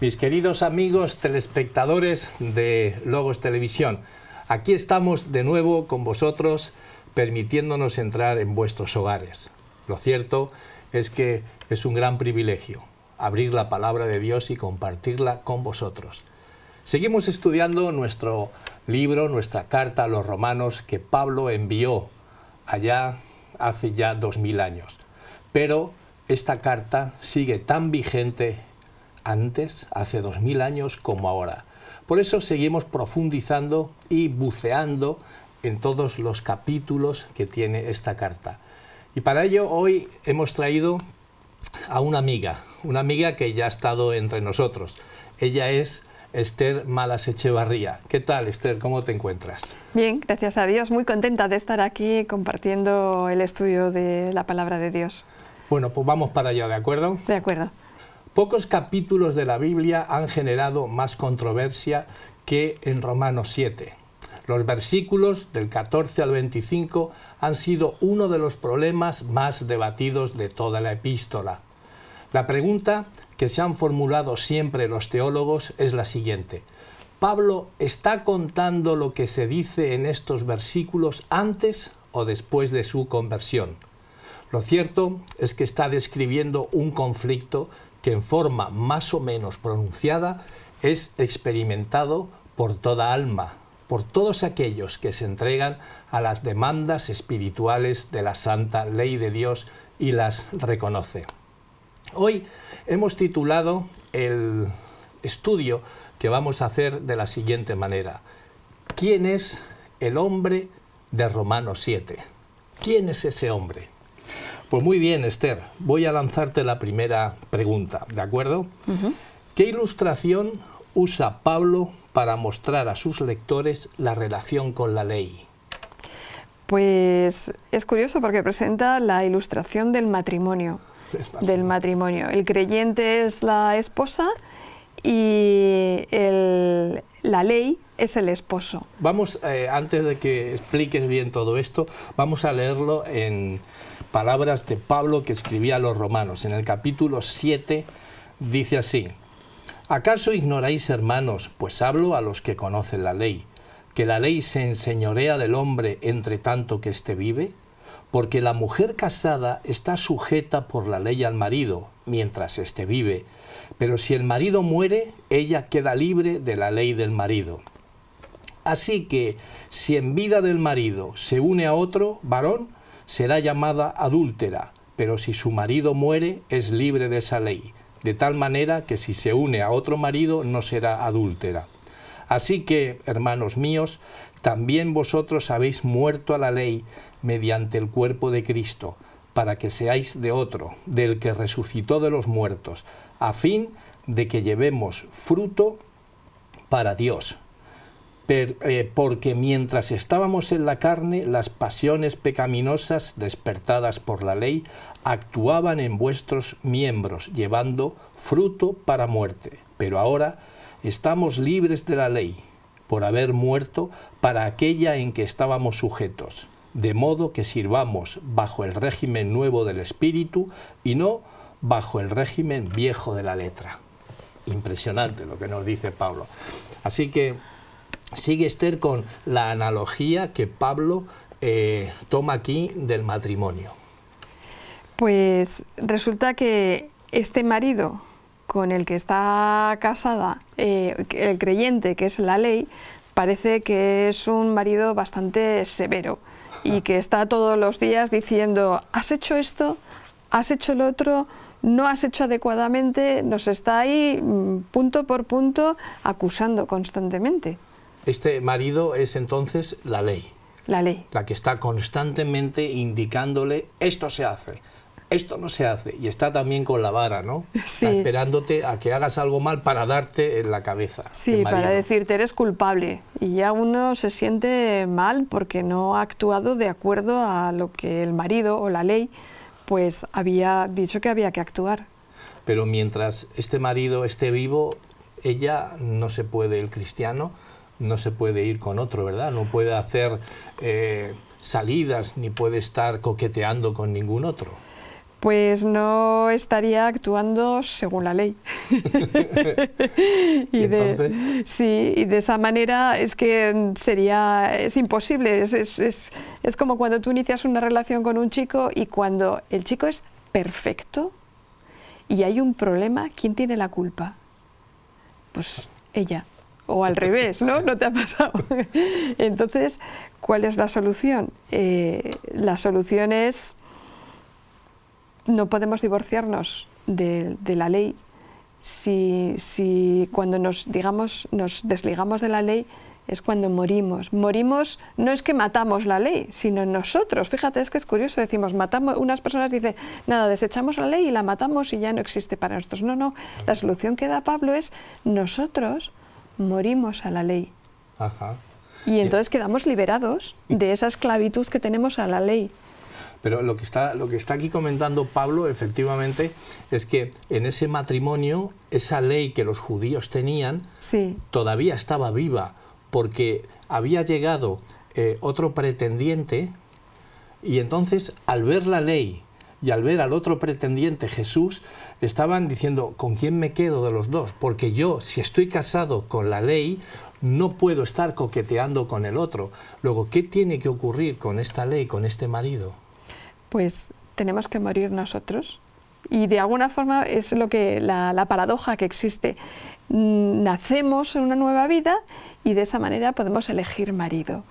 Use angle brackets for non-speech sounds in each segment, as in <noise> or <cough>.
Mis queridos amigos telespectadores de Logos Televisión, aquí estamos de nuevo con vosotros permitiéndonos entrar en vuestros hogares. Lo cierto es que es un gran privilegio abrir la palabra de Dios y compartirla con vosotros. Seguimos estudiando nuestro libro, nuestra carta a los romanos que Pablo envió allá hace ya dos mil años. Pero esta carta sigue tan vigente antes, hace 2000 años como ahora. Por eso seguimos profundizando y buceando en todos los capítulos que tiene esta carta. Y para ello hoy hemos traído a una amiga, una amiga que ya ha estado entre nosotros. Ella es Esther Malas Echevarría. ¿Qué tal, Esther? ¿Cómo te encuentras? Bien, gracias a Dios. Muy contenta de estar aquí compartiendo el estudio de la palabra de Dios. Bueno, pues vamos para allá, ¿de acuerdo? De acuerdo. Pocos capítulos de la Biblia han generado más controversia que en Romanos 7. Los versículos del 14 al 25 han sido uno de los problemas más debatidos de toda la epístola. La pregunta que se han formulado siempre los teólogos es la siguiente. ¿Pablo está contando lo que se dice en estos versículos antes o después de su conversión? Lo cierto es que está describiendo un conflicto que en forma más o menos pronunciada es experimentado por toda alma, por todos aquellos que se entregan a las demandas espirituales de la santa ley de Dios y las reconoce. Hoy hemos titulado el estudio que vamos a hacer de la siguiente manera. ¿Quién es el hombre de Romanos 7? ¿Quién es ese hombre? Pues muy bien, Esther. Voy a lanzarte la primera pregunta, ¿de acuerdo? ¿Qué ilustración usa Pablo para mostrar a sus lectores la relación con la ley? Pues es curioso porque presenta la ilustración del matrimonio. <laughs> Del matrimonio. El creyente es la esposa y la ley es el esposo. Vamos, eh, antes de que expliques bien todo esto, vamos a leerlo en, palabras de Pablo que escribía a los romanos. En el capítulo 7 dice así, ¿acaso ignoráis, hermanos, pues hablo a los que conocen la ley, que la ley se enseñorea del hombre entre tanto que éste vive? Porque la mujer casada está sujeta por la ley al marido, mientras éste vive, pero si el marido muere, ella queda libre de la ley del marido. Así que, si en vida del marido se une a otro varón, será llamada adúltera, pero si su marido muere es libre de esa ley, de tal manera que si se une a otro marido no será adúltera. Así que, hermanos míos, también vosotros habéis muerto a la ley mediante el cuerpo de Cristo, para que seáis de otro, del que resucitó de los muertos, a fin de que llevemos fruto para Dios, eh, porque mientras estábamos en la carne, las pasiones pecaminosas despertadas por la ley actuaban en vuestros miembros, llevando fruto para muerte. Pero ahora estamos libres de la ley, por haber muerto para aquella en que estábamos sujetos, de modo que sirvamos bajo el régimen nuevo del espíritu y no bajo el régimen viejo de la letra. Impresionante lo que nos dice Pablo. Así que sigue Esther con la analogía que Pablo eh, toma aquí del matrimonio. Pues resulta que este marido con el que está casada, eh, el creyente, que es la ley, parece que es un marido bastante severo y que está todos los días diciendo, has hecho esto, has hecho lo otro, no has hecho adecuadamente, nos está ahí mm, punto por punto acusando constantemente. Este marido es entonces la ley. La ley. La que está constantemente indicándole esto se hace, esto no se hace. Y está también con la vara, ¿no? <laughs> Sí. Esperándote a que hagas algo mal para darte en la cabeza. Sí, para decirte eres culpable. Y ya uno se siente mal porque no ha actuado de acuerdo a lo que el marido o la ley pues había dicho que había que actuar. Pero mientras este marido esté vivo, ella no se puede, el cristiano, no se puede ir con otro, ¿verdad? No puede hacer eh, salidas ni puede estar coqueteando con ningún otro. Pues no estaría actuando según la ley. <laughs> y, sí, y de esa manera es que sería, es imposible. Es, es como cuando tú inicias una relación con un chico y cuando el chico es perfecto y hay un problema, ¿quién tiene la culpa? Pues ella o al revés, ¿no? ¿No te ha pasado? <laughs> Entonces, ¿cuál es la solución? Eh, la solución es, no podemos divorciarnos de, la ley. Si, cuando nos, digamos, nos desligamos de la ley es cuando morimos. Morimos no es que matamos la ley, sino nosotros. Fíjate, es que es curioso, decimos, matamos, unas personas dicen, nada, desechamos la ley y la matamos y ya no existe para nosotros. No, no, la solución que da Pablo es nosotros morimos a la ley. Ajá. Y entonces quedamos liberados de esa esclavitud que tenemos a la ley. Pero lo que, está, lo que está aquí comentando Pablo, efectivamente, es que en ese matrimonio, esa ley que los judíos tenían todavía estaba viva, porque había llegado eh, otro pretendiente y entonces al ver la ley y al ver al otro pretendiente Jesús, estaban diciendo, ¿con quién me quedo de los dos? Porque yo, si estoy casado con la ley, no puedo estar coqueteando con el otro. Luego, ¿qué tiene que ocurrir con esta ley, con este marido? Pues tenemos que morir nosotros. Y de alguna forma es lo que la, paradoja que existe. Mm, nacemos en una nueva vida y de esa manera podemos elegir marido.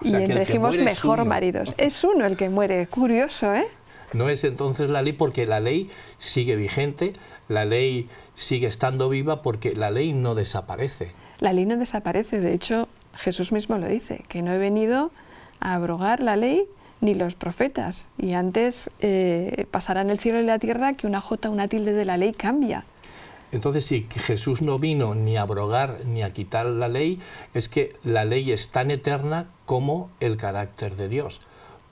y elegimos mejor maridos. Es uno el que muere, curioso, ¿eh? No es entonces la ley porque la ley sigue vigente, la ley sigue estando viva porque la ley no desaparece. La ley no desaparece, de hecho Jesús mismo lo dice, que no he venido a abrogar la ley ni los profetas. Y antes eh, pasará en el cielo y la tierra que una jota, una tilde de la ley cambia. Entonces, si Jesús no vino ni a abrogar ni a quitar la ley, es que la ley es tan eterna como el carácter de Dios,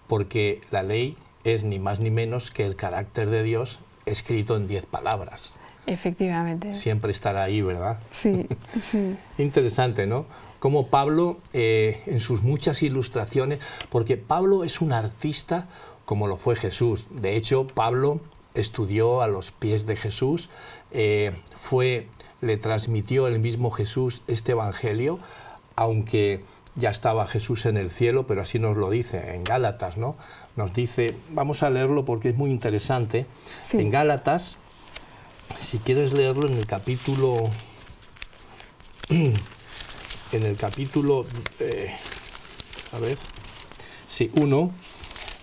porque la ley es ni más ni menos que el carácter de Dios escrito en diez palabras. Efectivamente. Siempre estará ahí, ¿verdad? Sí, <laughs> sí. Interesante, ¿no? Como Pablo, eh, en sus muchas ilustraciones, porque Pablo es un artista como lo fue Jesús. De hecho, Pablo estudió a los pies de Jesús, eh, fue, le transmitió el mismo Jesús este evangelio, aunque ya estaba Jesús en el cielo, pero así nos lo dice en Gálatas, ¿no? nos dice, vamos a leerlo porque es muy interesante, en Gálatas, si quieres leerlo en el capítulo, <clears throat> en el capítulo, eh, a ver, sí, 1,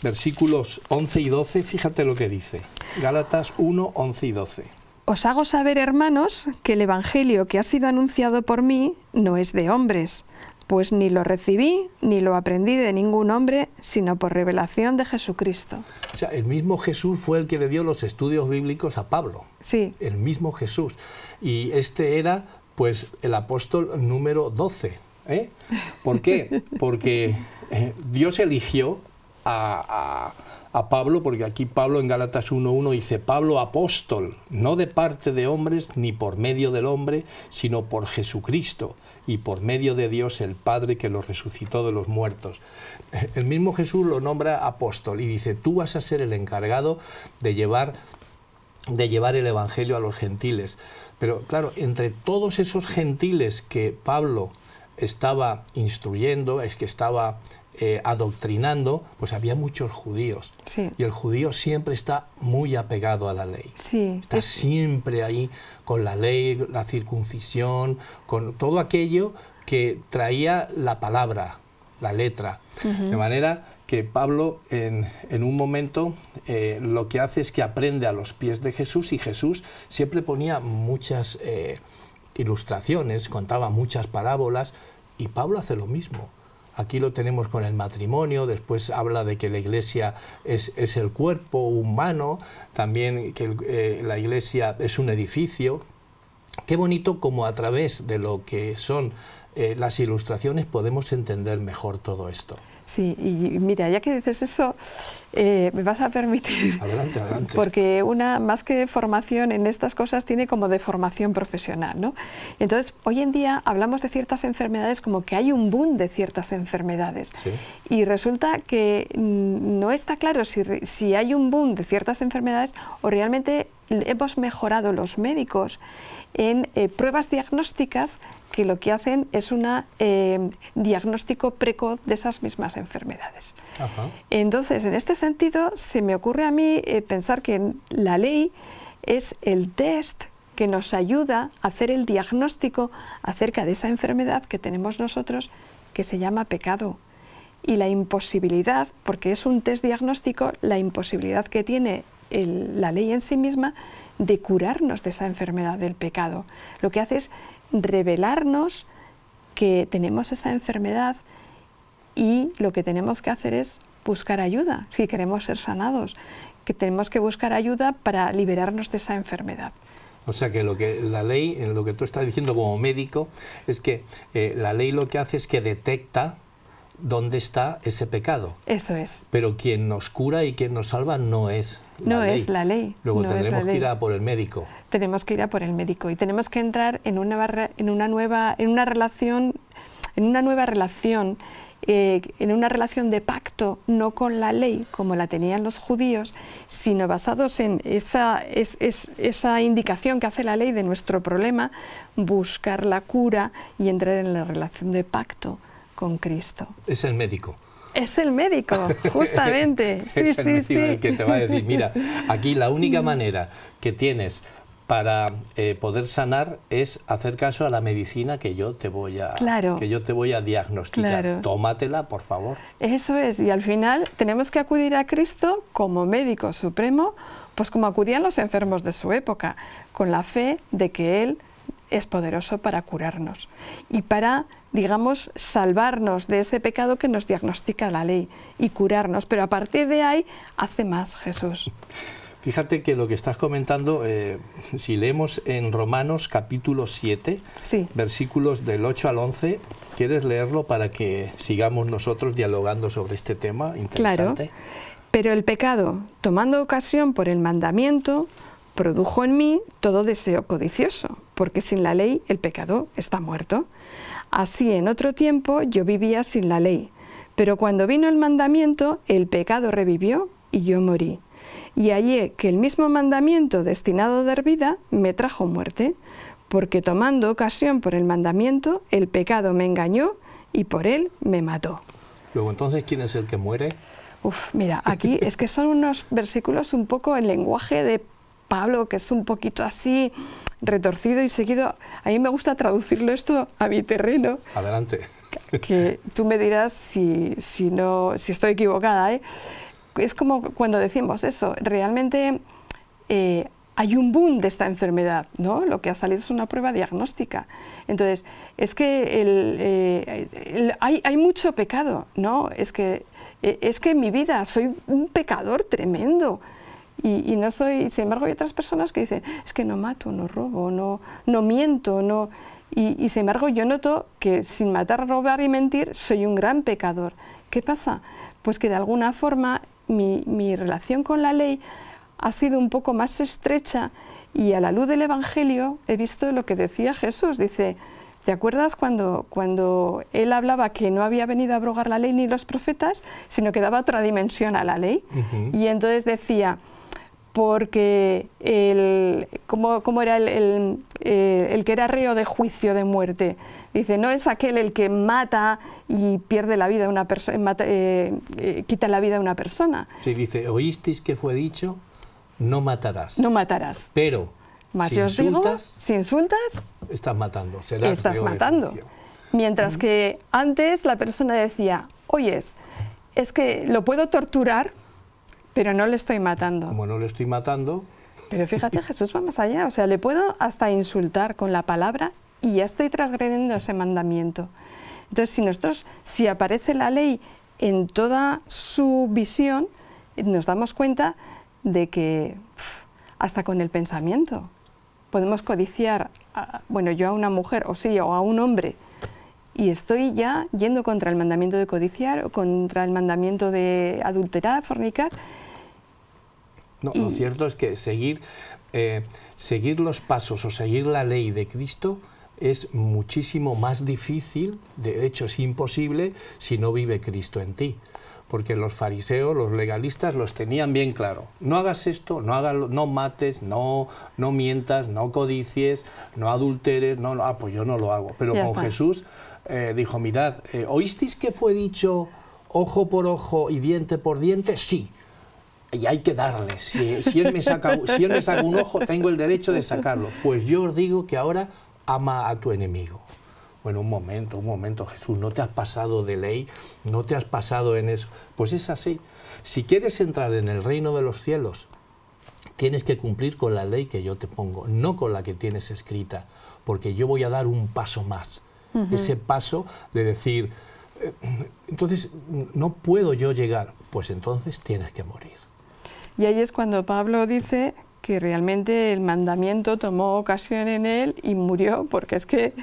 versículos 11 y 12, fíjate lo que dice, Gálatas 1, 11 y 12. Os hago saber, hermanos, que el Evangelio que ha sido anunciado por mí no es de hombres, pues ni lo recibí ni lo aprendí de ningún hombre, sino por revelación de Jesucristo. O sea, el mismo Jesús fue el que le dio los estudios bíblicos a Pablo. Sí. El mismo Jesús. Y este era, pues, el apóstol número 12. ¿eh? ¿Por qué? <laughs> Porque eh, Dios eligió a a Pablo, porque aquí Pablo en Galatas 1.1 dice, Pablo apóstol, no de parte de hombres ni por medio del hombre, sino por Jesucristo y por medio de Dios el Padre que lo resucitó de los muertos. <laughs> El mismo Jesús lo nombra apóstol y dice, tú vas a ser el encargado de llevar de llevar el Evangelio a los gentiles. Pero claro, entre todos esos gentiles que Pablo estaba instruyendo, es que estaba eh, adoctrinando, pues había muchos judíos. Y el judío siempre está muy apegado a la ley. Está siempre ahí con la ley, la circuncisión, con todo aquello que traía la palabra, la letra. De manera que Pablo en, un momento eh, lo que hace es que aprende a los pies de Jesús y Jesús siempre ponía muchas eh, ilustraciones, contaba muchas parábolas y Pablo hace lo mismo. Aquí lo tenemos con el matrimonio, después habla de que la iglesia es, el cuerpo humano, también que eh, la iglesia es un edificio. Qué bonito como a través de lo que son eh, las ilustraciones podemos entender mejor todo esto. Sí, y mira, ya que dices eso, eh, me vas a permitir. Porque una, más que formación en estas cosas, tiene como de formación profesional, ¿no? Entonces, hoy en día hablamos de ciertas enfermedades como que hay un boom de ciertas enfermedades. Y resulta que no está claro si, si hay un boom de ciertas enfermedades o realmente hemos mejorado los médicos en eh, pruebas diagnósticas que lo que hacen es un eh, diagnóstico precoz de esas mismas enfermedades. Entonces, en este sentido, se me ocurre a mí eh, pensar que la ley es el test que nos ayuda a hacer el diagnóstico acerca de esa enfermedad que tenemos nosotros que se llama pecado. Y la imposibilidad, porque es un test diagnóstico, la imposibilidad que tiene la ley en sí misma de curarnos de esa enfermedad del pecado. Lo que hace es revelarnos que tenemos esa enfermedad y lo que tenemos que hacer es buscar ayuda si queremos ser sanados, que tenemos que buscar ayuda para liberarnos de esa enfermedad. O sea que lo que la ley, lo que tú estás diciendo como médico, es que eh, la ley lo que hace es que detecta dónde está ese pecado. Eso es. Pero quien nos cura y quien nos salva no es la no es la ley. Luego tenemos tendremos que ir a por el médico. Tenemos que ir a por el médico y tenemos que entrar en una, barra, en una nueva en una relación en una nueva relación eh, en una relación de pacto, no con la ley, como la tenían los judíos, sino basados en esa indicación que hace la ley de nuestro problema, buscar la cura y entrar en la relación de pacto con Cristo. Es el médico. Es el médico, <laughs> justamente. sí, es sí, médico El que te va a decir, mira, aquí la única mm. manera que tienes para eh, poder sanar es hacer caso a la medicina que yo te voy a que yo te voy a diagnosticar. Tómatela, por favor. Eso es, y al final tenemos que acudir a Cristo como médico supremo, pues como acudían los enfermos de su época, con la fe de que él es poderoso para curarnos y para, digamos, salvarnos de ese pecado que nos diagnostica la ley y curarnos. Pero a partir de ahí hace más Jesús. Fíjate que lo que estás comentando, eh, si leemos en Romanos capítulo 7, versículos del 8 al 11, ¿quieres leerlo para que sigamos nosotros dialogando sobre este tema interesante? Claro. Pero el pecado, tomando ocasión por el mandamiento, produjo en mí todo deseo codicioso, porque sin la ley el pecado está muerto. Así en otro tiempo yo vivía sin la ley, pero cuando vino el mandamiento el pecado revivió y yo morí. Y hallé que el mismo mandamiento destinado a dar vida me trajo muerte, porque tomando ocasión por el mandamiento el pecado me engañó y por él me mató. Luego entonces, ¿quién es el que muere? Uf, mira, aquí es que son unos versículos un poco en lenguaje de Pablo, que es un poquito así retorcido y seguido. A mí me gusta traducirlo esto a mi terreno. Adelante. Que, tú me dirás si, si, no, si estoy equivocada. ¿eh? Es como cuando decimos eso, realmente eh, hay un boom de esta enfermedad, ¿no? Lo que ha salido es una prueba diagnóstica. Entonces, es que eh, hay, hay, mucho pecado, ¿no? Es que, es que en mi vida soy un pecador tremendo y, no soy, sin embargo hay otras personas que dicen, es que no mato, no robo, no, no miento, no... Y, sin embargo yo noto que sin matar, robar y mentir soy un gran pecador. ¿Qué pasa? Pues que de alguna forma mi, mi relación con la ley ha sido un poco más estrecha y a la luz del Evangelio he visto lo que decía Jesús. Dice, ¿te acuerdas cuando, cuando él hablaba que no había venido a abrogar la ley ni los profetas, sino que daba otra dimensión a la ley? Y entonces decía, porque el, ¿cómo, cómo era eh, el, que era reo de juicio de muerte? Dice, no es aquel el que mata y pierde la vida una persona, eh, eh, quita la vida de una persona. Sí, dice, oísteis que fue dicho, no matarás. No matarás. Pero, si, insultas, estás matando, Estás matando. Mientras mm. que antes la persona decía, oyes, es que lo puedo torturar, pero no le estoy matando. Como no le estoy matando... Pero fíjate, <laughs> Jesús va más allá. O sea, le puedo hasta insultar con la palabra y ya estoy transgrediendo ese mandamiento. Entonces, si nosotros, si aparece la ley en toda su visión, nos damos cuenta de que hasta con el pensamiento podemos codiciar, bueno, yo a una mujer, o sí, o a un hombre, y estoy ya yendo contra el mandamiento de codiciar o contra el mandamiento de adulterar, fornicar. No, Lo cierto es que seguir, eh, seguir los pasos o seguir la ley de Cristo es muchísimo más difícil, de hecho es imposible, si no vive Cristo en ti porque los fariseos, los legalistas, los tenían bien claro. No hagas esto, no, hagas, no mates, no, no mientas, no codicies, no adulteres, no, no, ah, pues yo no lo hago. Pero con Jesús eh, dijo, mirad, eh, ¿oísteis que fue dicho ojo por ojo y diente por diente? Sí. Y hay que darle. Si, él me saca, si él me saca un ojo, tengo el derecho de sacarlo. Pues yo os digo que ahora ama a tu enemigo. Bueno, un momento, un momento, Jesús, no te has pasado de ley, no te has pasado en eso. Pues es así. Si quieres entrar en el reino de los cielos, tienes que cumplir con la ley que yo te pongo, no con la que tienes escrita, porque yo voy a dar un paso más ese paso de decir, eh, entonces no puedo yo llegar, pues entonces tienes que morir. Y ahí es cuando Pablo dice que realmente el mandamiento tomó ocasión en él y murió, porque es que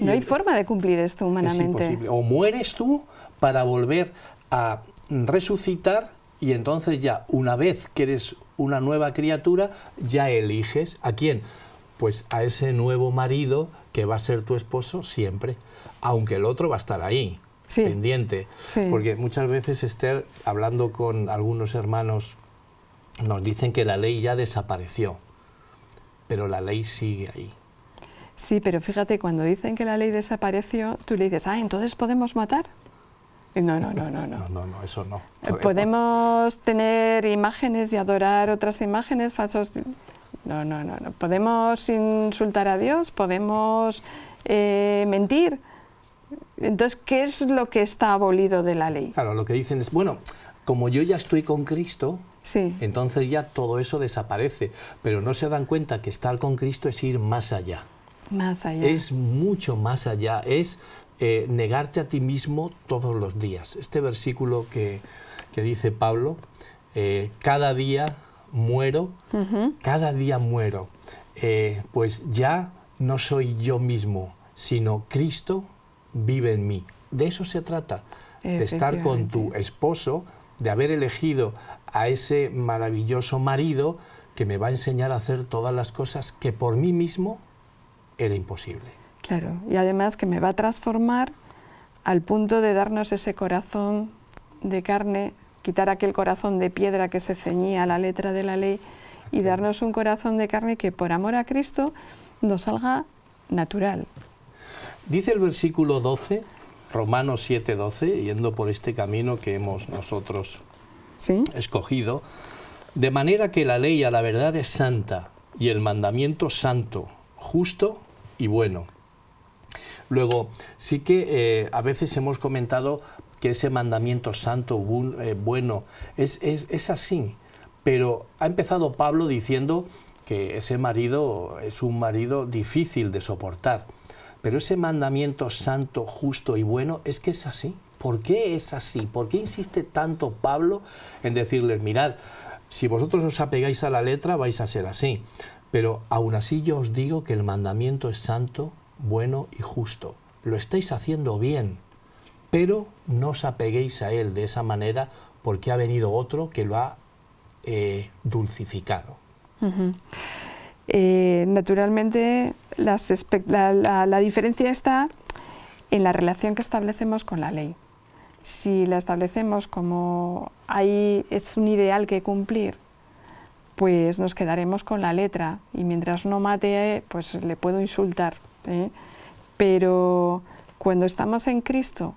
no hay forma de cumplir esto humanamente. Es imposible. O mueres tú para volver a resucitar y entonces ya, una vez que eres una nueva criatura, ya eliges a quién. Pues a ese nuevo marido que va a ser tu esposo siempre, aunque el otro va a estar ahí, pendiente. Porque muchas veces, Esther, hablando con algunos hermanos, nos dicen que la ley ya desapareció, pero la ley sigue ahí. Sí, pero fíjate, cuando dicen que la ley desapareció, tú le dices, ah, entonces podemos matar. No, no, no, no, no. No, no, no eso no. Eh, podemos tener imágenes y adorar otras imágenes, falsos no, no, no, no. Podemos insultar a Dios, podemos eh, mentir. Entonces, ¿qué es lo que está abolido de la ley? Claro, lo que dicen es, bueno, como yo ya estoy con Cristo, sí. entonces ya todo eso desaparece. Pero no se dan cuenta que estar con Cristo es ir más allá. Más allá. Es mucho más allá. Es eh, negarte a ti mismo todos los días. Este versículo que, dice Pablo, eh, cada día muero, cada día muero, eh, pues ya no soy yo mismo, sino Cristo vive en mí. De eso se trata, de estar con tu esposo, de haber elegido a ese maravilloso marido que me va a enseñar a hacer todas las cosas que por mí mismo era imposible. Claro, y además que me va a transformar al punto de darnos ese corazón de carne quitar aquel corazón de piedra que se ceñía a la letra de la ley y darnos un corazón de carne que por amor a Cristo nos salga natural. Dice el versículo 12, Romanos 7, 12, yendo por este camino que hemos nosotros escogido, de manera que la ley a la verdad es santa y el mandamiento santo, justo y bueno. Luego, sí que eh, a veces hemos comentado que ese mandamiento santo, eh, bueno, es, es así. Pero ha empezado Pablo diciendo que ese marido es un marido difícil de soportar. Pero ese mandamiento santo, justo y bueno es que es así. ¿Por qué es así? ¿Por qué insiste tanto Pablo en decirles, mirad, si vosotros os apegáis a la letra vais a ser así? Pero aún así yo os digo que el mandamiento es santo, bueno y justo. Lo estáis haciendo bien pero no os apeguéis a él de esa manera porque ha venido otro que lo ha eh, dulcificado. Eh, naturalmente, la, diferencia está en la relación que establecemos con la ley. Si la establecemos como ahí es un ideal que cumplir, pues nos quedaremos con la letra y mientras no mate, pues le puedo insultar. ¿eh? Pero cuando estamos en Cristo,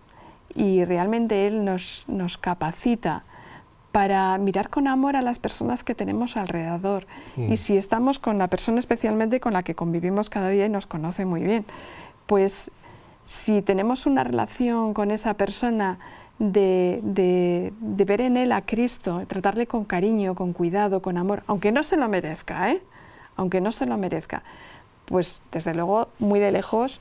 y realmente Él nos, capacita para mirar con amor a las personas que tenemos alrededor. Mm. Y si estamos con la persona especialmente con la que convivimos cada día y nos conoce muy bien, pues si tenemos una relación con esa persona de, de ver en él a Cristo, tratarle con cariño, con cuidado, con amor, aunque no se lo merezca, ¿eh? aunque no se lo merezca, pues desde luego muy de lejos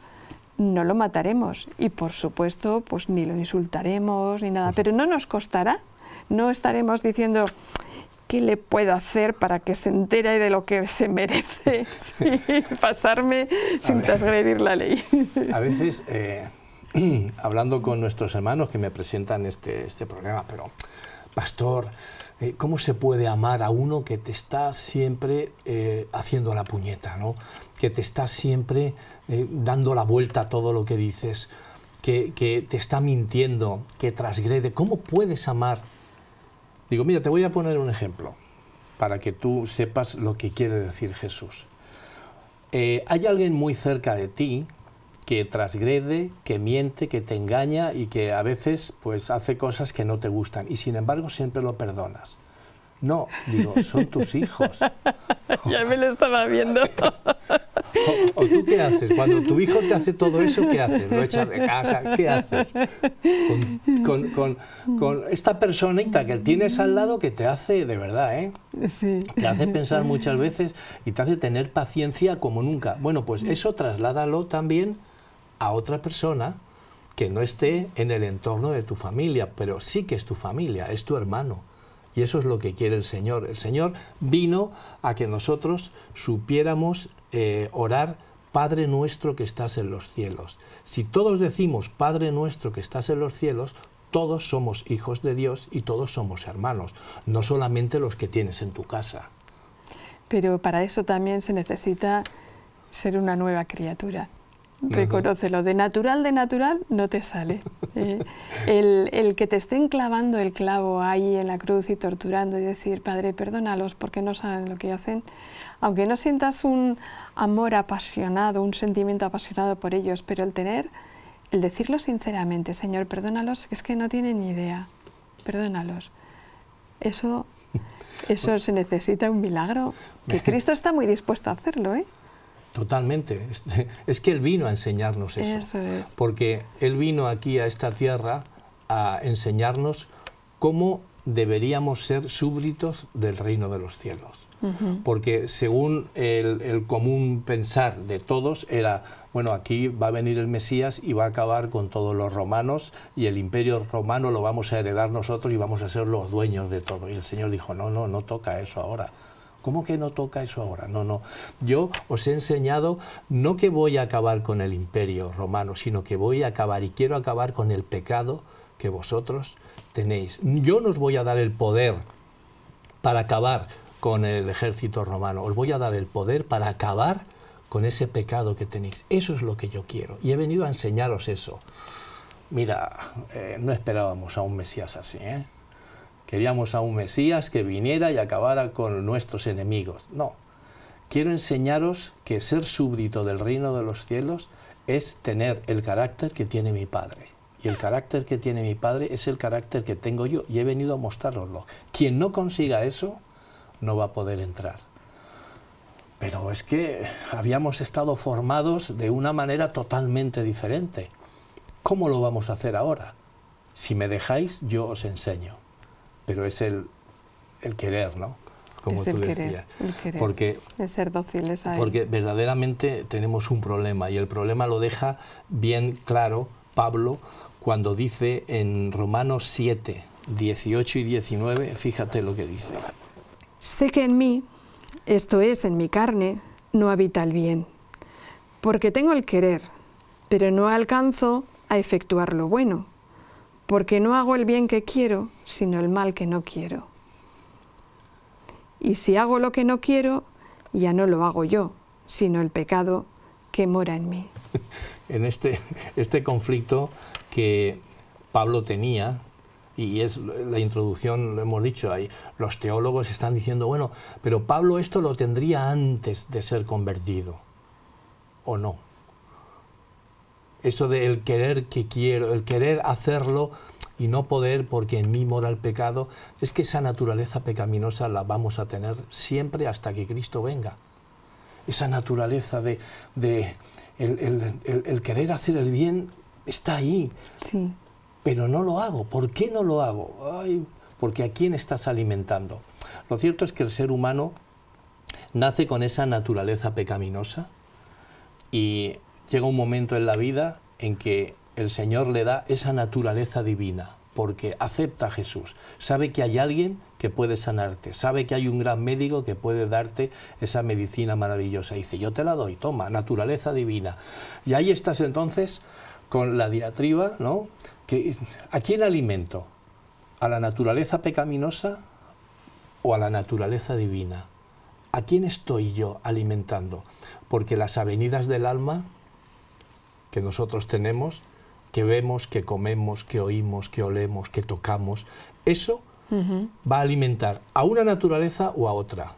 no lo mataremos y por supuesto pues ni lo insultaremos ni nada, pero no nos costará, no estaremos diciendo qué le puedo hacer para que se entere de lo que se merece <laughs> pasarme sin transgredir la ley. A veces, eh, <clears throat> hablando con nuestros hermanos que me presentan este, este problema, pero pastor, eh, ¿cómo se puede amar a uno que te está siempre eh, haciendo la puñeta, ¿no? que te está siempre eh, dando la vuelta a todo lo que dices, que, te está mintiendo, que transgrede? ¿Cómo puedes amar? Digo, mira, te voy a poner un ejemplo para que tú sepas lo que quiere decir Jesús. hay alguien muy cerca de ti que transgrede, que miente, que te engaña y que a veces pues hace cosas que no te gustan y sin embargo siempre lo perdonas. No, digo, son tus <laughs> hijos. ya me lo estaba viendo. <laughs> o, tú qué haces? Cuando tu hijo te hace todo eso, ¿qué haces? ¿Lo echas de casa? ¿Qué haces? Con, con, esta personita que tienes al lado que te hace, de verdad, ¿eh? Sí. Te hace pensar muchas veces y te hace tener paciencia como nunca. Bueno, pues eso trasládalo también a otra persona que no esté en el entorno de tu familia, pero sí que es tu familia, es tu hermano. Y eso es lo que quiere el Señor. El Señor vino a que nosotros supiéramos eh, orar Padre nuestro que estás en los cielos. Si todos decimos Padre nuestro que estás en los cielos, todos somos hijos de Dios y todos somos hermanos, no solamente los que tienes en tu casa. Pero para eso también se necesita ser una nueva criatura reconócelo. De natural, de natural, no te sale. <laughs> Eh, el, que te estén clavando el clavo ahí en la cruz y torturando y decir, Padre, perdónalos porque no saben lo que hacen, aunque no sientas un amor apasionado, un sentimiento apasionado por ellos, pero el tener, el decirlo sinceramente, Señor, perdónalos, es que no tienen ni idea, perdónalos. Eso, eso <laughs> se necesita un milagro, que <laughs> Cristo está muy dispuesto a hacerlo, ¿eh? Totalmente. <laughs> Este, es que Él vino a enseñarnos eso. Porque Él vino aquí a esta tierra a enseñarnos cómo deberíamos ser súbditos del reino de los cielos. Porque según el, el, común pensar de todos era, bueno, aquí va a venir el Mesías y va a acabar con todos los romanos y el imperio romano lo vamos a heredar nosotros y vamos a ser los dueños de todo. Y el Señor dijo, no, no, no toca eso ahora. ¿Cómo que no toca eso ahora? No, no. Yo os he enseñado no que voy a acabar con el imperio romano, sino que voy a acabar y quiero acabar con el pecado que vosotros tenéis. Yo no os voy a dar el poder para acabar con el ejército romano, os voy a dar el poder para acabar con ese pecado que tenéis. Eso es lo que yo quiero. Y he venido a enseñaros eso. Mira, eh, no esperábamos a un Mesías así, ¿eh? Queríamos a un Mesías que viniera y acabara con nuestros enemigos. No. Quiero enseñaros que ser súbdito del reino de los cielos es tener el carácter que tiene mi Padre. Y el carácter que tiene mi Padre es el carácter que tengo yo. Y he venido a mostraroslo. Quien no consiga eso, no va a poder entrar. Pero es que habíamos estado formados de una manera totalmente diferente. ¿Cómo lo vamos a hacer ahora? Si me dejáis, yo os enseño pero es el, el querer, ¿no? Como tú decías. el querer, porque, el ser dóciles Porque verdaderamente tenemos un problema y el problema lo deja bien claro Pablo cuando dice en Romanos 7, 18 y 19, fíjate lo que dice. Sé que en mí, esto es, en mi carne, no habita el bien, porque tengo el querer, pero no alcanzo a efectuar lo bueno porque no hago el bien que quiero, sino el mal que no quiero. Y si hago lo que no quiero, ya no lo hago yo, sino el pecado que mora en mí. <laughs> En este, este conflicto que Pablo tenía, y es la introducción, lo hemos dicho ahí, los teólogos están diciendo, bueno, pero Pablo esto lo tendría antes de ser convertido, ¿o no? eso de el querer que quiero, el querer hacerlo y no poder porque en mí mora el pecado, es que esa naturaleza pecaminosa la vamos a tener siempre hasta que Cristo venga. Esa naturaleza de, el, querer hacer el bien está ahí, pero no lo hago. ¿Por qué no lo hago? porque ¿a quién estás alimentando? Lo cierto es que el ser humano nace con esa naturaleza pecaminosa y llega un momento en la vida en que el Señor le da esa naturaleza divina, porque acepta a Jesús, sabe que hay alguien que puede sanarte, sabe que hay un gran médico que puede darte esa medicina maravillosa. Y dice, yo te la doy, toma, naturaleza divina. Y ahí estás entonces con la diatriba, ¿no? ¿A quién alimento? ¿A la naturaleza pecaminosa o a la naturaleza divina? ¿A quién estoy yo alimentando? Porque las avenidas del alma que nosotros tenemos, que vemos, que comemos, que oímos, que olemos, que tocamos, eso va a alimentar a una naturaleza o a otra.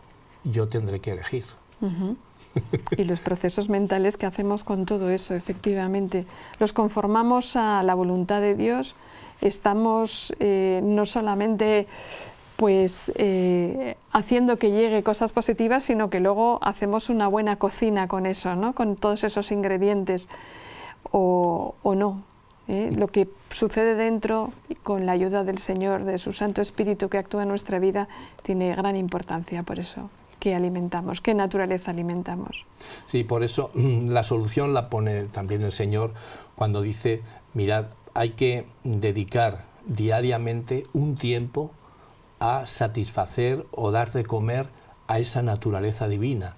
Yo tendré que elegir. y los procesos mentales que hacemos con todo eso, efectivamente. Los conformamos a la voluntad de Dios, estamos eh, no solamente pues eh, haciendo que lleguen cosas positivas, sino que luego hacemos una buena cocina con eso, con todos esos ingredientes o, no. ¿eh? Lo que sucede dentro, con la ayuda del Señor, de su Santo Espíritu que actúa en nuestra vida, tiene gran importancia por eso qué alimentamos, qué naturaleza alimentamos. Sí, por eso mm, la solución la pone también el Señor cuando dice, mirad, hay que dedicar diariamente un tiempo a satisfacer o dar de comer a esa naturaleza divina,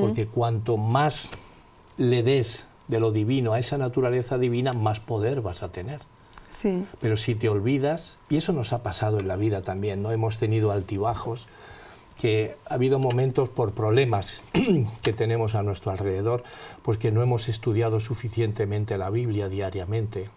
porque cuanto más le des de lo divino, a esa naturaleza divina, más poder vas a tener. Pero si te olvidas, y eso nos ha pasado en la vida también, ¿no? Hemos tenido altibajos, que ha habido momentos por problemas <clears throat> que tenemos a nuestro alrededor, pues que no hemos estudiado suficientemente la Biblia diariamente,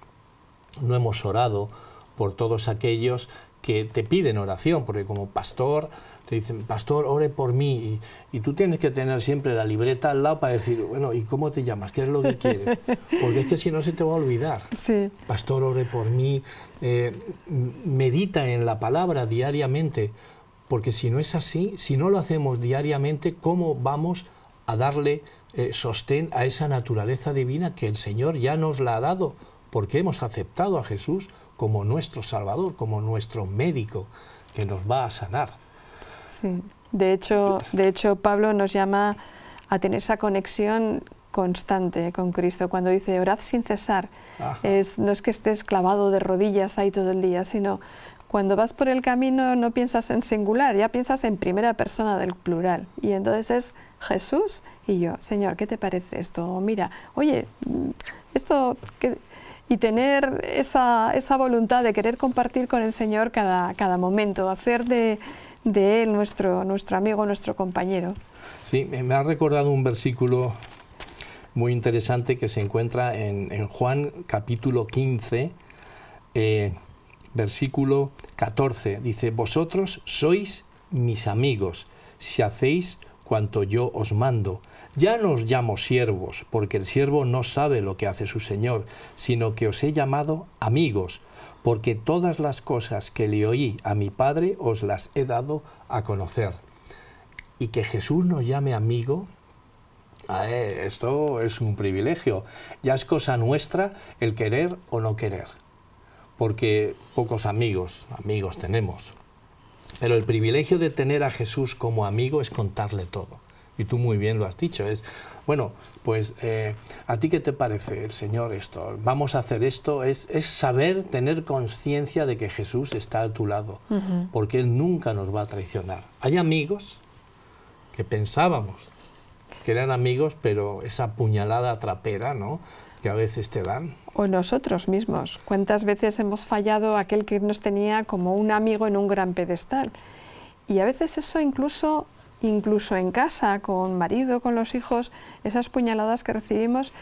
no hemos orado por todos aquellos que te piden oración, porque como pastor te dicen, pastor, ore por mí. Y, tú tienes que tener siempre la libreta al lado para decir, bueno, ¿y cómo te llamas? ¿Qué es lo que quieres? <laughs> Porque es que si no se te va a olvidar. Pastor, ore por mí. Eh, medita en la palabra diariamente. Porque si no es así, si no lo hacemos diariamente, ¿cómo vamos a darle eh, sostén a esa naturaleza divina que el Señor ya nos la ha dado? Porque hemos aceptado a Jesús como nuestro Salvador, como nuestro médico que nos va a sanar. Sí. De hecho, de hecho, Pablo nos llama a tener esa conexión constante con Cristo. Cuando dice orad sin cesar, no es que estés clavado de rodillas ahí todo el día, sino cuando vas por el camino no piensas en singular, ya piensas en primera persona del plural. Y entonces es Jesús y yo, Señor, ¿qué te parece esto? mira, oye, esto... Y tener esa, esa, voluntad de querer compartir con el Señor cada, cada momento, hacer de, de nuestro, nuestro amigo, nuestro compañero. Sí, me ha recordado un versículo muy interesante que se encuentra en, Juan capítulo 15, eh, versículo 14. Dice, vosotros sois mis amigos si hacéis cuanto yo os mando. Ya no os llamo siervos, porque el siervo no sabe lo que hace su Señor, sino que os he llamado amigos, porque todas las cosas que le oí a mi Padre os las he dado a conocer. Y que Jesús nos llame amigo, eh, esto es un privilegio. Ya es cosa nuestra el querer o no querer, porque pocos amigos, amigos tenemos. Pero el privilegio de tener a Jesús como amigo es contarle todo y tú muy bien lo has dicho, es, bueno, pues eh, a ti qué te parece, Señor, esto, vamos a hacer esto, es, saber, tener conciencia de que Jesús está a tu lado, porque Él nunca nos va a traicionar. Hay amigos que pensábamos que eran amigos, pero esa puñalada trapera, ¿no? que a veces te dan. O nosotros mismos. ¿Cuántas veces hemos fallado aquel que nos tenía como un amigo en un gran pedestal? Y a veces eso incluso incluso en casa, con marido, con los hijos, esas puñaladas que recibimos,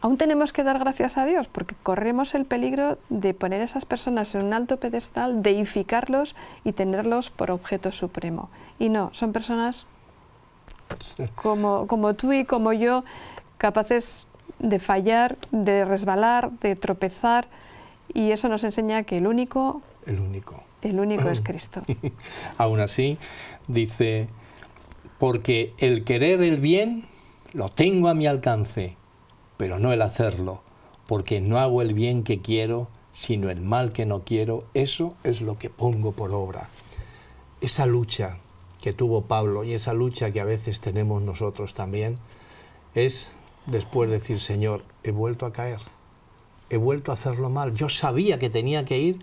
aún tenemos que dar gracias a Dios porque corremos el peligro de poner a esas personas en un alto pedestal, deificarlos y tenerlos por objeto supremo. Y no, son personas como, como tú y como yo, capaces de fallar, de resbalar, de tropezar, y eso nos enseña que el único... El único. El único es <laughs> Cristo. aún así, dice porque el querer el bien lo tengo a mi alcance, pero no el hacerlo, porque no hago el bien que quiero, sino el mal que no quiero, eso es lo que pongo por obra. Esa lucha que tuvo Pablo y esa lucha que a veces tenemos nosotros también, es después decir, Señor, he vuelto a caer, he vuelto a hacerlo mal, yo sabía que tenía que ir,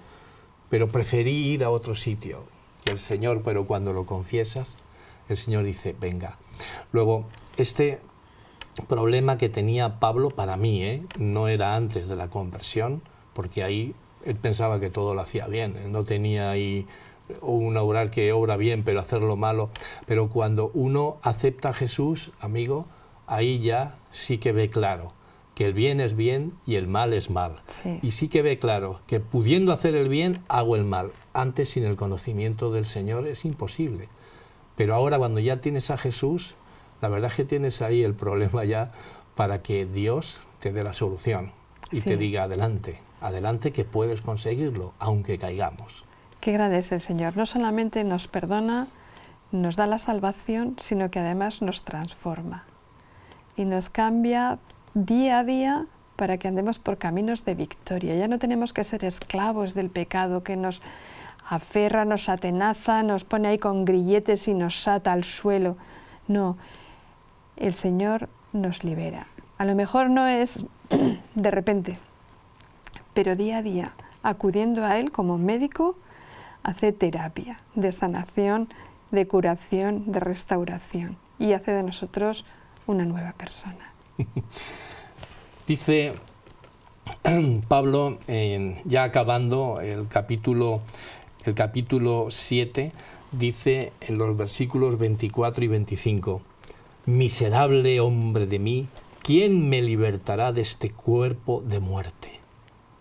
pero preferí ir a otro sitio. El Señor, pero cuando lo confiesas, el Señor dice, venga. Luego, este problema que tenía Pablo para mí, ¿eh? no era antes de la conversión, porque ahí él pensaba que todo lo hacía bien, no tenía ahí un obrar que obra bien, pero hacerlo malo. Pero cuando uno acepta a Jesús, amigo, ahí ya sí que ve claro que el bien es bien y el mal es mal. Y sí que ve claro que pudiendo hacer el bien, hago el mal. Antes, sin el conocimiento del Señor, es imposible. Pero ahora cuando ya tienes a Jesús, la verdad es que tienes ahí el problema ya para que Dios te dé la solución y te diga adelante, adelante que puedes conseguirlo, aunque caigamos. Qué grande es el Señor. No solamente nos perdona, nos da la salvación, sino que además nos transforma y nos cambia día a día para que andemos por caminos de victoria. Ya no tenemos que ser esclavos del pecado que nos aferra, nos atenaza, nos pone ahí con grilletes y nos ata al suelo. No, el Señor nos libera. A lo mejor no es <clears throat> de repente, pero día a día, acudiendo a Él como médico, hace terapia de sanación, de curación, de restauración y hace de nosotros una nueva persona. <laughs> Dice <clears throat> Pablo, eh, ya acabando el capítulo el capítulo 7 dice en los versículos 24 y 25, Miserable hombre de mí, ¿quién me libertará de este cuerpo de muerte?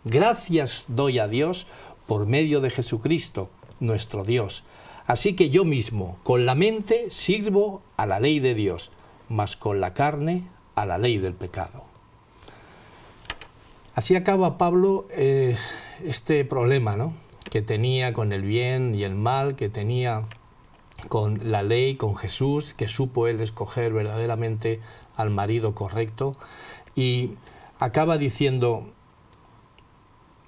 Gracias doy a Dios por medio de Jesucristo, nuestro Dios. Así que yo mismo, con la mente, sirvo a la ley de Dios, mas con la carne, a la ley del pecado. Así acaba Pablo eh, este problema, ¿no? que tenía con el bien y el mal, que tenía con la ley, con Jesús, que supo él escoger verdaderamente al marido correcto. Y acaba diciendo,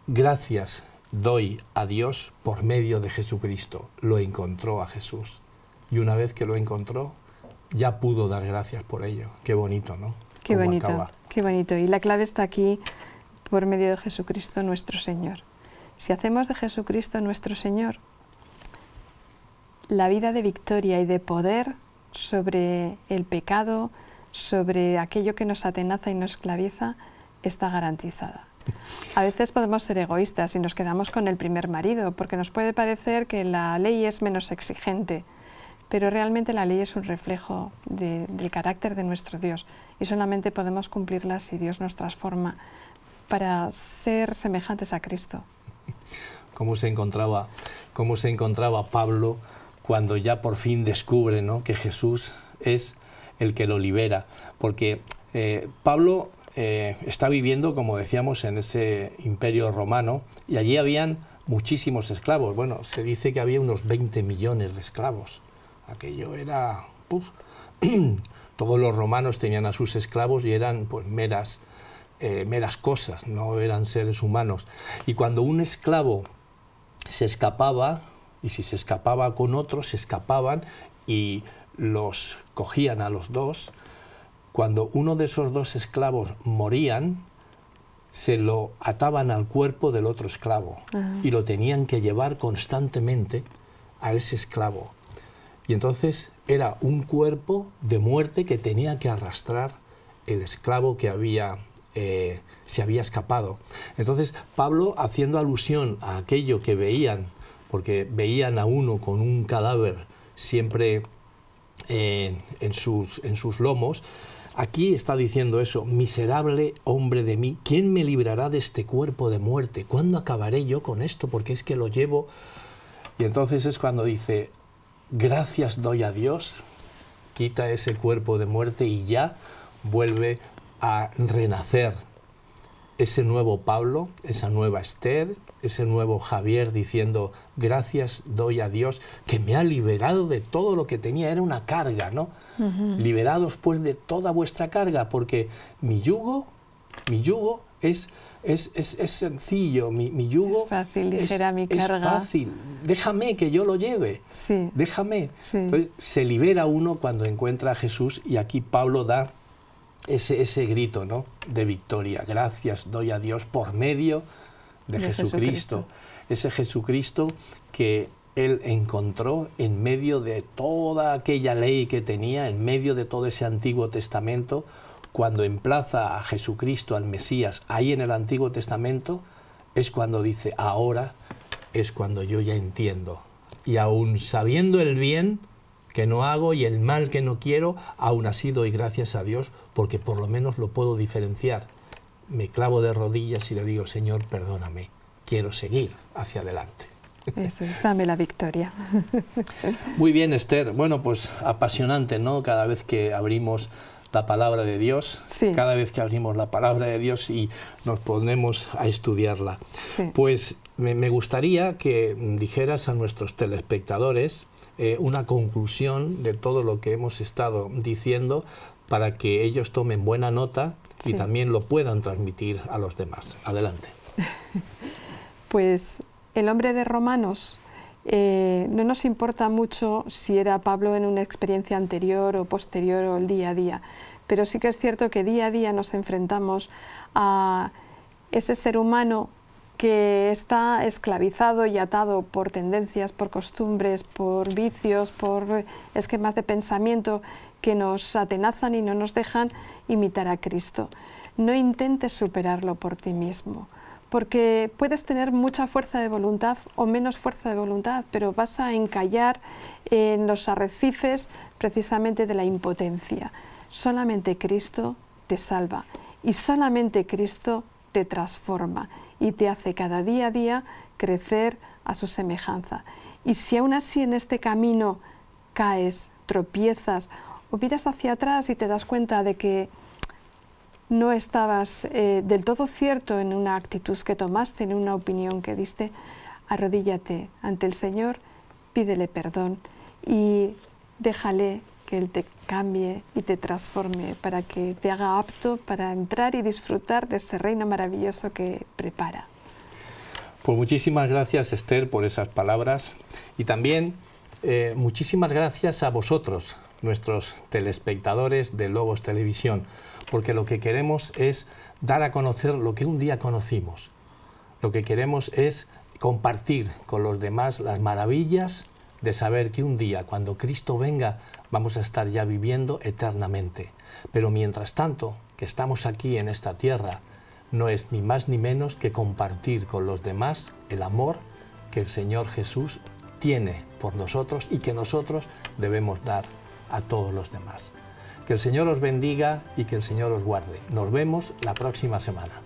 gracias doy a Dios por medio de Jesucristo. Lo encontró a Jesús. Y una vez que lo encontró, ya pudo dar gracias por ello. Qué bonito, ¿no? Qué bonito, qué bonito. Y la clave está aquí por medio de Jesucristo nuestro Señor. Si hacemos de Jesucristo nuestro Señor la vida de victoria y de poder sobre el pecado, sobre aquello que nos atenaza y nos esclaviza, está garantizada. A veces podemos ser egoístas y nos quedamos con el primer marido, porque nos puede parecer que la ley es menos exigente, pero realmente la ley es un reflejo del carácter de nuestro Dios y solamente podemos cumplirla si Dios nos transforma para ser semejantes a Cristo cómo se encontraba, cómo se encontraba Pablo cuando ya por fin descubre que Jesús es el que lo libera. Porque eh, Pablo eh, está viviendo, como decíamos, en ese imperio romano y allí habían muchísimos esclavos. Bueno, se dice que había unos 20 millones de esclavos. Aquello era... <clears throat> Todos los romanos tenían a sus esclavos y eran pues meras eh, meras cosas, no eran seres humanos. Y cuando un esclavo se escapaba, y si se escapaba con otro, se escapaban y los cogían a los dos, cuando uno de esos dos esclavos morían, se lo ataban al cuerpo del otro esclavo ah. y lo tenían que llevar constantemente a ese esclavo. Y entonces era un cuerpo de muerte que tenía que arrastrar el esclavo que había eh, se había escapado. Entonces, Pablo, haciendo alusión a aquello que veían, porque veían a uno con un cadáver siempre eh, en, sus, en sus lomos, Aquí está diciendo eso, miserable hombre de mí, ¿quién me librará de este cuerpo de muerte? ¿Cuándo acabaré yo con esto? Porque es que lo llevo. Y entonces es cuando dice, gracias doy a Dios, quita ese cuerpo de muerte y ya vuelve a renacer ese nuevo Pablo, esa nueva Esther, ese nuevo Javier diciendo, gracias doy a Dios que me ha liberado de todo lo que tenía, era una carga, ¿no? Liberados pues de toda vuestra carga, porque mi yugo, mi yugo es, es, es, sencillo, mi, yugo es fácil, déjame que yo lo lleve, sí. déjame. se libera uno cuando encuentra a Jesús y aquí Pablo da ese, grito ¿no? de victoria. Gracias doy a Dios por medio de, Jesucristo. Jesucristo. Ese Jesucristo que él encontró en medio de toda aquella ley que tenía, en medio de todo ese Antiguo Testamento, cuando emplaza a Jesucristo, al Mesías, ahí en el Antiguo Testamento, es cuando dice, ahora es cuando yo ya entiendo. Y aún sabiendo el bien, que no hago y el mal que no quiero, aún así doy gracias a Dios porque por lo menos lo puedo diferenciar. Me clavo de rodillas y le digo, Señor, perdóname, quiero seguir hacia adelante. Eso es, dame la victoria. <laughs> Muy bien, Esther. Bueno, pues apasionante, ¿no? Cada vez que abrimos la palabra de Dios, cada vez que abrimos la palabra de Dios y nos ponemos a estudiarla. Pues me, me, gustaría que dijeras a nuestros telespectadores eh, una conclusión de todo lo que hemos estado diciendo para que ellos tomen buena nota y también lo puedan transmitir a los demás. Adelante. <laughs> Pues el hombre de Romanos eh, no nos importa mucho si era Pablo en una experiencia anterior o posterior o el día a día, pero sí que es cierto que día a día nos enfrentamos a ese ser humano que está esclavizado y atado por tendencias, por costumbres, por vicios, por esquemas de pensamiento que nos atenazan y no nos dejan imitar a Cristo. No intentes superarlo por ti mismo, porque puedes tener mucha fuerza de voluntad o menos fuerza de voluntad, pero vas a encallar en los arrecifes precisamente de la impotencia. Solamente Cristo te salva y solamente Cristo te transforma y te hace cada día a día crecer a su semejanza. Y si aún así en este camino caes, tropiezas o miras hacia atrás y te das cuenta de que no estabas eh, del todo cierto en una actitud que tomaste, en una opinión que diste, arrodíllate ante el Señor, pídele perdón y déjale que Él te cambie y te transforme, para que te haga apto para entrar y disfrutar de ese reino maravilloso que prepara. Pues muchísimas gracias Esther por esas palabras y también eh, muchísimas gracias a vosotros, nuestros telespectadores de Logos Televisión, porque lo que queremos es dar a conocer lo que un día conocimos. Lo que queremos es compartir con los demás las maravillas de saber que un día, cuando Cristo venga, vamos a estar ya viviendo eternamente. Pero mientras tanto, que estamos aquí en esta tierra, no es ni más ni menos que compartir con los demás el amor que el Señor Jesús tiene por nosotros y que nosotros debemos dar a todos los demás. Que el Señor os bendiga y que el Señor os guarde. Nos vemos la próxima semana.